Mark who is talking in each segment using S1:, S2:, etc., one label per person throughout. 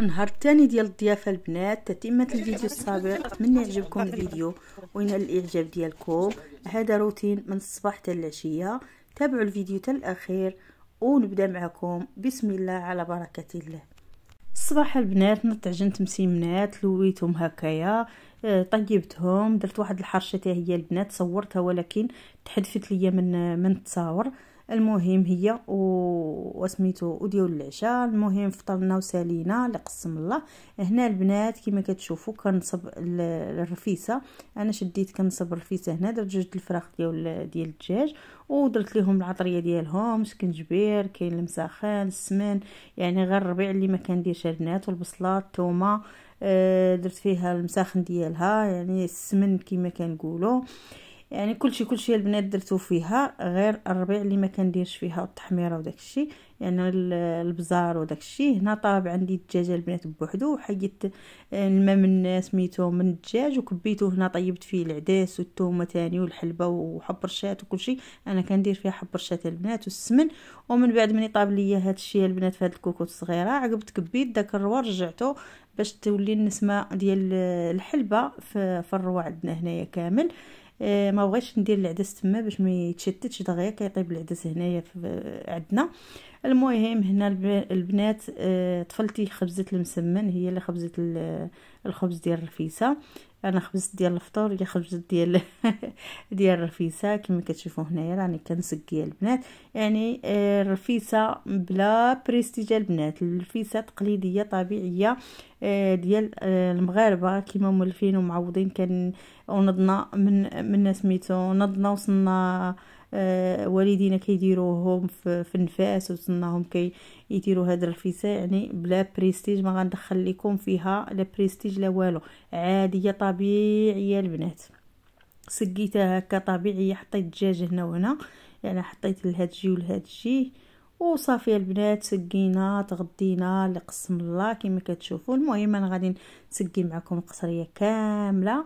S1: النهار الثاني ديال الضيافه البنات تتمه الفيديو السابق نتمنى يعجبكم الفيديو وينال الاعجاب ديالكم هذا روتين من الصباح حتى العشيه تابعوا الفيديو حتى الاخير ونبدا معكم بسم الله على بركه الله الصباح البنات نط عجنت مسيمنات لويتهم هكايا آه، طيبتهم درت واحد الحرشه هي البنات صورتها ولكن تحذفت ليا من من التصاور المهم هي وسميتو وديو العشاء المهم فطرنا وسالينا اللي قسم الله هنا البنات كما كتشوفوا كنصب الرفيسه انا شديت كنصب الرفيسه هنا درت جوج الفراخ ديال ديال الدجاج ودرت لهم العطريه ديالهم سكنجبير كاين المساخن السمن يعني غير الربيع اللي ما كنديرش البنات والبصله الثومه آه، درت فيها المساخن ديالها يعني السمن كما كنقولوا يعني كلشي كلشي البنات درتو فيها غير الربيع اللي ما كنديرش فيها التحميره وداكشي يعني البزار وداكشي هنا طاب عندي الدجاج البنات بوحدو وحيدت آه، الماء من سميتو من الدجاج وكبيتو هنا طيبت فيه العدس والثومه تاني والحلبه وحبرشات وكلشي انا كندير فيها حبرشات البنات والسمن ومن بعد مني طاب ليا هادشي البنات في هاد الكوكوط الصغيره عقبت كبيت داك الروا رجعته باش تولي النسمه ديال آه، الحلبه في الروا عندنا هنايا كامل آه ما بغيتش ندير العدس تما باش ما يتشتتش دغيا كيطيب العدس هنايا عندنا المهم هنا البنات آه طفلتي خبزه المسمن هي اللي خبزه الخبز ديال الرفيسه انا خبزت ديال الفطور يا خبزت ديال ديال الرفيسه كما كتشوفوا هنايا راني كنسقيه البنات يعني آه، الرفيسه بلا بريستيج البنات الرفيسه تقليديه طبيعيه آه، ديال آه، المغاربه كما مولفين ومعوضين كان ونضنا من من سميتو نضنا وصلنا آه، والدينا كيديروهم في النفاس وصلناهم كي يديروا هاد الرفيسه يعني بلا بريستيج ما غندخل لكم فيها لا بريستيج لا والو عاديه طبيعيه البنات سقيتها هكا طبيعيه حطيت الدجاج هنا وهنا يعني حطيت لهاد الجي ولهاد الجي وصافي البنات سقينا تغدينا اللي قسم الله كما كتشوفوا المهم انا غادي نسقي معكم القصريه كامله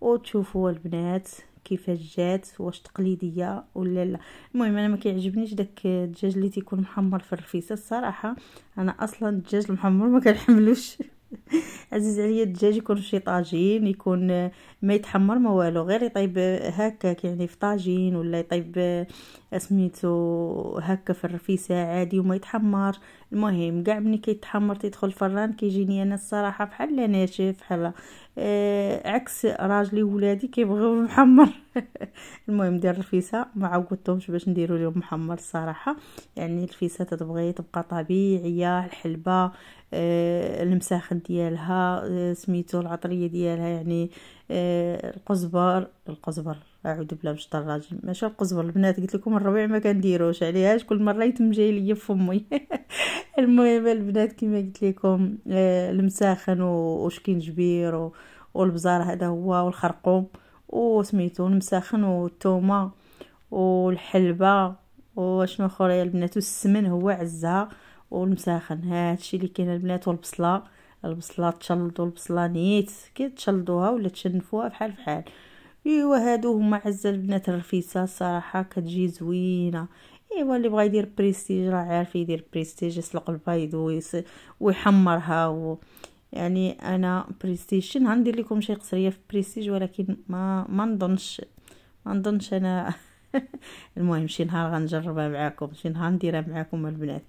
S1: وتشوفوا البنات كيفاش جات واش تقليديه ولا لا المهم انا ما كيعجبنيش داك الدجاج اللي تيكون محمر في الرفيسه الصراحه انا اصلا الدجاج المحمر ما كنحملوش عزيز عليا الدجاج يكون شي طاجين يكون ما يتحمر ما والو غير يطيب هكاك يعني في طاجين ولا يطيب سميتو هكا في الرفيسة عادي وما يتحمر المهم كاع مني كيتحمر تيدخل الفران كيجيني انا الصراحه بحال لا ناشف بحال آه عكس راجلي وولادي كيبغيو محمر المهم ديال الرفيسه ما عودتهمش باش نديرو لهم محمر الصراحه يعني الرفيسه تتبغي تبقى طبيعيه الحلبه آه المساخن ديالها آه سميتو العطريه ديالها يعني آه القزبر القزبر اعوذ بالله من الشيطان الرجيم ماشي القزبر البنات قلت لكم الربيع ما كنديروش عليهاش كل مره يتم جاي ليا فمي المهم البنات كما قلت لكم آه، المساخن وشكنجبير والبزار هذا هو والخرقوم وسميتو المساخن والثومه والحلبه وشنو اخر يا البنات والسمن هو عزها والمساخن هادشي اللي كاين البنات والبصله البصله تشلدوا البصله نيت كي تشلدوها ولا تشنفوها فحال فحال ايوا هادو هما عز البنات الرفيسه الصراحه كتجي زوينه ايوا اللي بغا يدير بريستيج راه عارف يدير بريستيج يسلق البيض ويحمرها و... يعني انا بريستيج شي ندير لكم شي قصريه في بريستيج ولكن ما ما نظنش ما نظنش انا المهم شي نهار غنجربها معاكم شي نهار نديرها معاكم البنات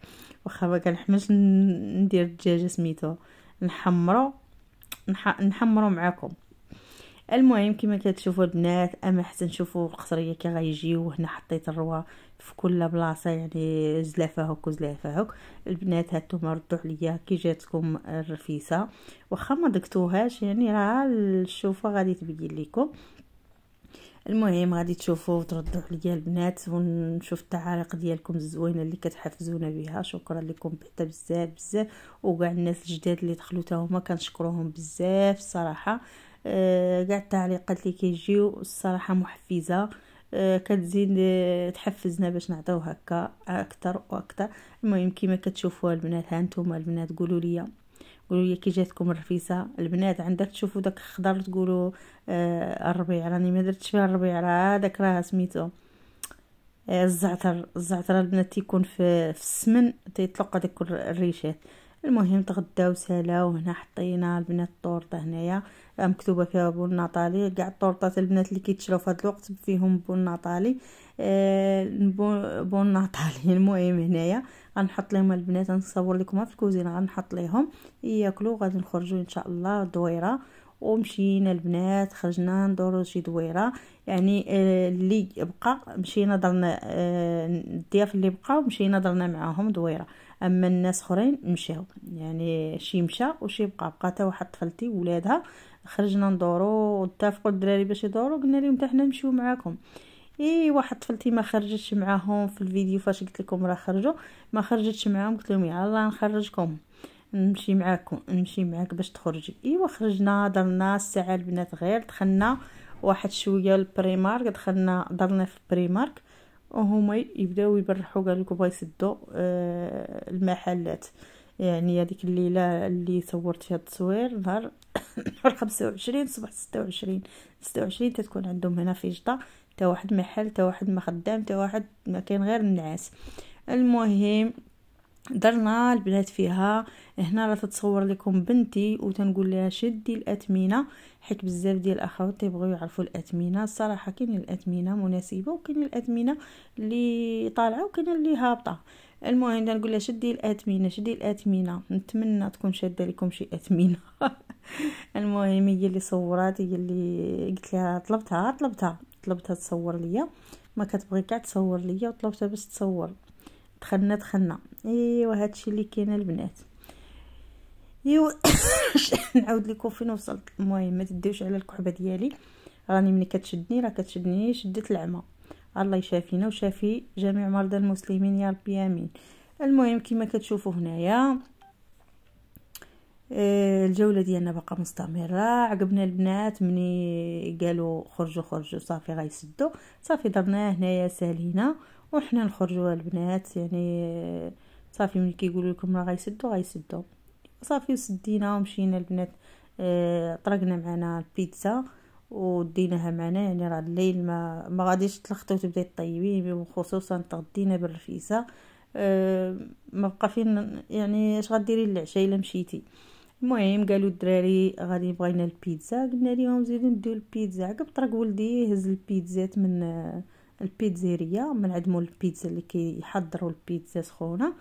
S1: واخا ما كنحملش ندير الدجاجه سميتو نحمرو نح... نحمرو معاكم المهم كما كتشوفوا البنات اما حتى نشوفوا القصريه كي غيجيو هنا حطيت الروا في كل بلاصه يعني زلافه هك وزلافه هكا البنات هانتوما ردوا عليا كي جاتكم الرفيسه واخا ما دقتوهاش يعني راه الشوفه غادي تبين لكم المهم غادي تشوفوا وتردوا عليا البنات ونشوف التعاليق ديالكم الزوينه اللي كتحفزونا بها شكرا لكم حتى بزاف بزاف وكاع الناس الجداد اللي دخلوا تا هما كنشكروهم بزاف الصراحه كاع التعليقات اللي كيجيو الصراحه محفزه آه، كتزيد آه، تحفزنا باش نعطيو هكا اكثر واكثر المهم كما كتشوفوا البنات هانتوما البنات قولوا لي قولوا لي كي جاتكم الرفيسه البنات عندك تشوفوا داك الخضر تقولوا آه الربيع راني ما درتش فيها الربيع راه هذاك راه سميتو آه، الزعتر الزعتر البنات تيكون في, في السمن تيطلق هذاك الريشات المهم تغداو سلا وهنا حطينا البنات الطورطه هنايا آه، مكتوبه فيها بون ناطالي كاع الطورطات البنات اللي كيتشراو في هذا الوقت فيهم بون ناطالي آه بون ناطالي المهم هنايا غنحط لهم البنات نصور لكم في الكوزينه غنحط لهم ياكلوا غادي نخرجوا ان شاء الله دويره ومشينا البنات خرجنا ندورو شي دويره يعني آه، اللي بقى مشينا درنا آه، الضياف اللي بقى ومشينا درنا معاهم دويره اما الناس اخرين مشاو يعني شي مشى وشي بقى بقى حتى واحد طفلتي ولادها خرجنا ندورو واتفقوا الدراري باش يدورو قلنا لهم حتى حنا نمشيو معاكم اي واحد طفلتي ما خرجتش معاهم في الفيديو فاش قلت لكم راه خرجوا ما خرجتش معاهم قلت لهم يلا نخرجكم نمشي معاكم نمشي معاك باش تخرجي ايوا خرجنا درنا الساعه البنات غير دخلنا واحد شويه البريمارك دخلنا درنا في البريمارك وهما يبداو يبرحوا قال لكم بغا يسدوا آه المحلات يعني هذيك الليله اللي صورت فيها التصوير نهار نهار 25 صباح 26 26 تتكون عندهم هنا في جده تا واحد محل تا واحد ما خدام تا واحد ما كاين غير النعاس المهم درنا البنات فيها هنا راه تتصور لكم بنتي وتنقول لها شدي الاثمنه حيت بزاف ديال الاخوات تيبغيو يعرفوا الاثمنه الصراحه كاين الاثمنه مناسبه وكاين الاثمنه اللي طالعه وكاين اللي هابطه المهم تنقول لها شدي الاثمنه شدي الاثمنه نتمنى تكون شاده لكم شي اثمنه المهم هي اللي صورات هي اللي قلت لها طلبتها طلبتها طلبتها تصور ليا ما كتبغي كاع تصور ليا وطلبتها باش تصور دخلنا دخلنا ايوا هادشي اللي كاين البنات ايوا نعاود لكم فين وصلت المهم ما تديوش على الكحبه ديالي راني ملي كتشدني راه كتشدني شدت العمى الله يشافينا وشافي جميع مرضى المسلمين يا ربي امين المهم كما كتشوفوا هنايا آه، الجوله ديالنا باقا مستمره عقبنا البنات ملي قالوا خرجوا خرجوا صافي غيسدوا صافي درناه هنايا سالينا وحنا نخرجوا البنات يعني صافي ملي كيقولوا لكم راه غيسدوا غيسدوا صافي وسدينا ومشينا البنات آه، طرقنا معنا البيتزا وديناها معنا يعني راه الليل ما ما غاديش تلخطي وتبداي طيبي وخصوصا تغدينا بالرفيسه آه، ما بقى فين يعني اش غديري للعشاء الا مشيتي المهم قالوا الدراري غادي بغينا البيتزا قلنا لهم زيدوا نديو البيتزا عقب طرق ولدي هز البيتزات من اه البيتزيريا من عند مول البيتزا اللي كيحضروا البيتزا سخونه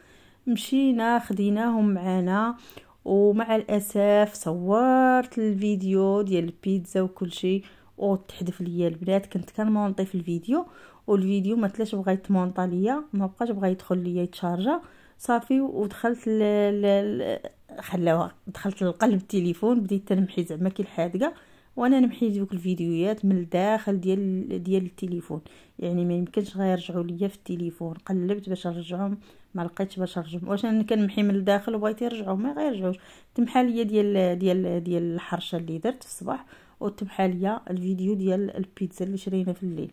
S1: مشينا خديناهم معنا ومع الاسف صورت الفيديو ديال البيتزا وكل شيء وتحذف ليا البنات كنت كنمونطي في الفيديو والفيديو ما تلاش بغا يتمونطا ليا ما بقاش بغا يدخل ليا يتشارجا صافي ودخلت ل... ل... خلاوها دخلت للقلب التليفون بديت تنمحي زعما كي الحادقه وانا نمحي دوك الفيديوهات من الداخل ديال ديال التليفون يعني ما يمكنش غير يرجعوا ليا في التليفون قلبت باش نرجعهم ما لقيتش باش نرجعهم واش انا كنمحي من الداخل وبغيت يرجعوا ما غيرجعوش تمحى ليا ديال ديال ديال الحرشه اللي درت في الصباح وتبحى ليا الفيديو ديال البيتزا اللي شرينا في الليل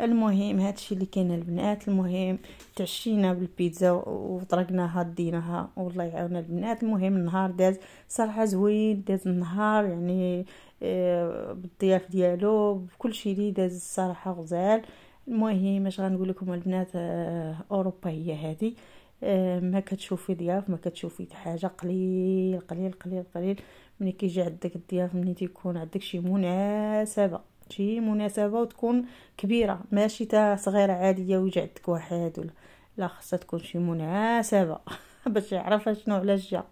S1: المهم هادشي اللي كاين البنات المهم تعشينا بالبيتزا وطرقناها ديناها والله يعاون البنات المهم النهار داز صراحه زوين داز النهار يعني آه، بالضياف ديالو بكل شيء اللي داز الصراحه غزال المهم اش غنقول لكم البنات آه، اوروبا هي هذه آه، ما كتشوفي ضياف ما كتشوفي حاجه قليل قليل قليل قليل ملي كيجي عندك الضياف ملي تيكون عندك شي مناسبه شي مناسبه وتكون كبيره ماشي تا صغيره عاديه ويجي عندك واحد ولا لا خاصها تكون شي مناسبه باش يعرف شنو علاش جا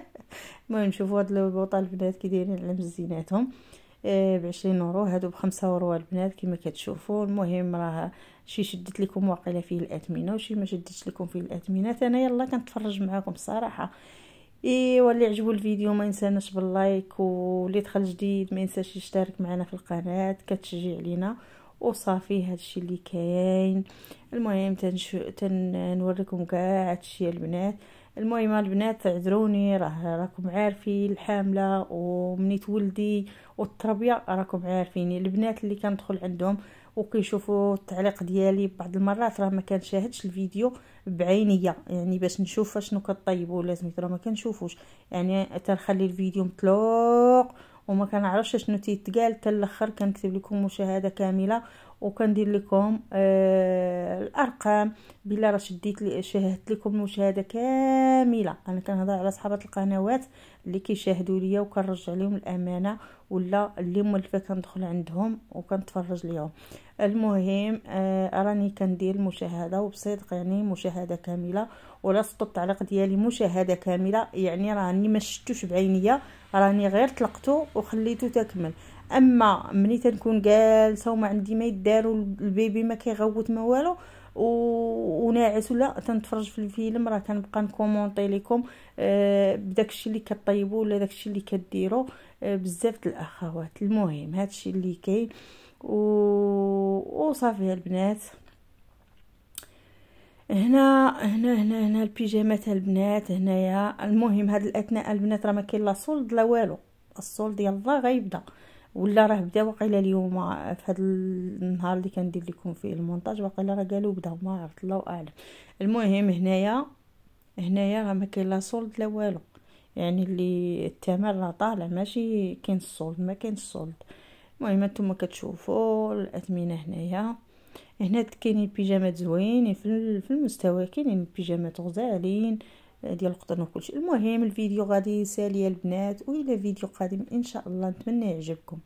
S1: المهم شوفوا هاد البوطه البنات كي دايرين على مزيناتهم آه، بعشرين اورو هادو بخمسة اورو البنات كما كتشوفوا المهم راه شي شدت لكم واقيلا فيه الاثمنه وشي ما شدتش لكم فيه الاثمنه انا يلا كنتفرج معاكم الصراحه ايوا e اللي عجبو الفيديو ما ينساناش باللايك واللي دخل جديد ما ينساش يشترك معنا في القناه كتشجيع لينا وصافي هادشي اللي كاين المهم تنشو تنوريكم كاع هادشي البنات المهم البنات اعذروني راه راكم عارفين الحامله ومني تولدي والتربيه راكم عارفيني البنات اللي كندخل عندهم وكيشوفوا التعليق ديالي بعض المرات راه ما كنشاهدش الفيديو بعينيه يعني باش نشوف شنو كطيبوا لازم راه ما كنشوفوش يعني تنخلي الفيديو مطلوق وما كنعرفش شنو تيتقال حتى الاخر كنكتب لكم مشاهده كامله وكندير لكم آه الارقام بلا راه شديت لي شاهدت لكم المشاهده كامله انا كنهضر على صحابه القنوات اللي كيشاهدوا ليا وكنرجع لهم الامانه ولا اللي مولفه كندخل عندهم وكنتفرج ليهم المهم آه راني كندير المشاهده وبصدق يعني مشاهده كامله ولا سطو التعليق ديالي مشاهده كامله يعني راني ما شفتوش بعينيا راني غير طلقته وخليته تكمل اما ملي تنكون جالسه وما عندي ما يدار البيبي ما كيغوت ما والو و... وناعس ولا تنتفرج في الفيلم راه كنبقى نكومونطي لكم آه بداك الشيء اللي كطيبوا ولا داك الشيء اللي كديروا آه بزاف د الاخوات المهم هذا الشيء اللي كاين و... وصافي البنات هنا هنا هنا هنا البيجامات البنات هنايا المهم هاد الاثناء البنات راه ما كاين لا صولد لا والو الصول ديال الله غيبدا ولا راه بدا واقيلا اليوم في هذا النهار اللي كندير لكم فيه المونتاج واقيلا راه قالوا بدا ما عرفت الله اعلم المهم هنايا هنايا راه ما كاين لا صولد لا والو يعني اللي الثمن راه طالع ماشي كاين الصولد ما كاين الصولد المهم نتوما كتشوفوا الاثمنه هنايا هنا كاينين بيجامات زوينين في المستوى كاينين بيجامات غزالين ديال القطن وكلشي المهم الفيديو غادي يسالي البنات والى فيديو قادم ان شاء الله نتمنى يعجبكم